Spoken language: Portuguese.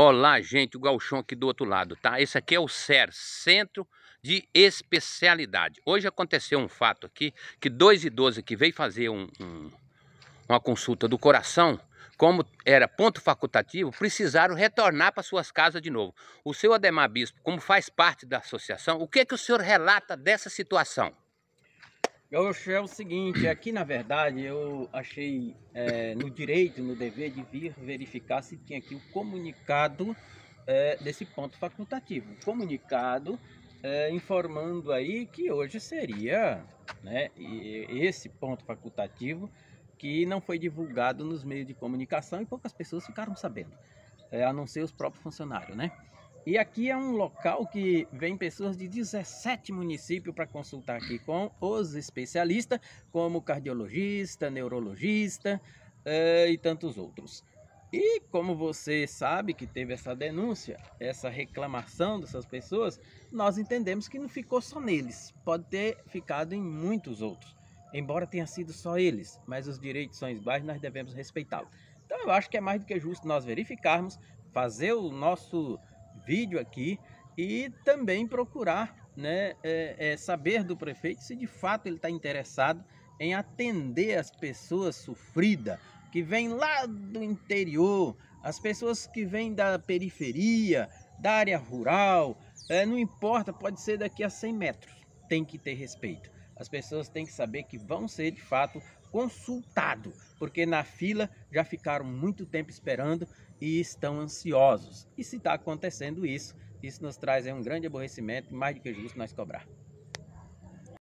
Olá, gente, o galchão aqui do outro lado, tá? Esse aqui é o SER, Centro de Especialidade. Hoje aconteceu um fato aqui, que dois idosos que veio fazer um, um, uma consulta do coração, como era ponto facultativo, precisaram retornar para suas casas de novo. O senhor Ademar Bispo, como faz parte da associação, o que, é que o senhor relata dessa situação? Gaúcho, é o seguinte, aqui é na verdade eu achei é, no direito, no dever de vir verificar se tinha aqui o comunicado é, desse ponto facultativo. Comunicado é, informando aí que hoje seria né, esse ponto facultativo que não foi divulgado nos meios de comunicação e poucas pessoas ficaram sabendo, é, a não ser os próprios funcionários, né? E aqui é um local que vem pessoas de 17 municípios para consultar aqui com os especialistas, como cardiologista, neurologista eh, e tantos outros. E como você sabe que teve essa denúncia, essa reclamação dessas pessoas, nós entendemos que não ficou só neles, pode ter ficado em muitos outros. Embora tenha sido só eles, mas os direitos são iguais, nós devemos respeitá-los. Então eu acho que é mais do que justo nós verificarmos, fazer o nosso vídeo aqui e também procurar né, é, é, saber do prefeito se de fato ele está interessado em atender as pessoas sofridas que vêm lá do interior, as pessoas que vêm da periferia, da área rural, é, não importa, pode ser daqui a 100 metros, tem que ter respeito as pessoas têm que saber que vão ser de fato consultado, porque na fila já ficaram muito tempo esperando e estão ansiosos. E se está acontecendo isso, isso nos traz um grande aborrecimento, mais do que justo nós cobrar.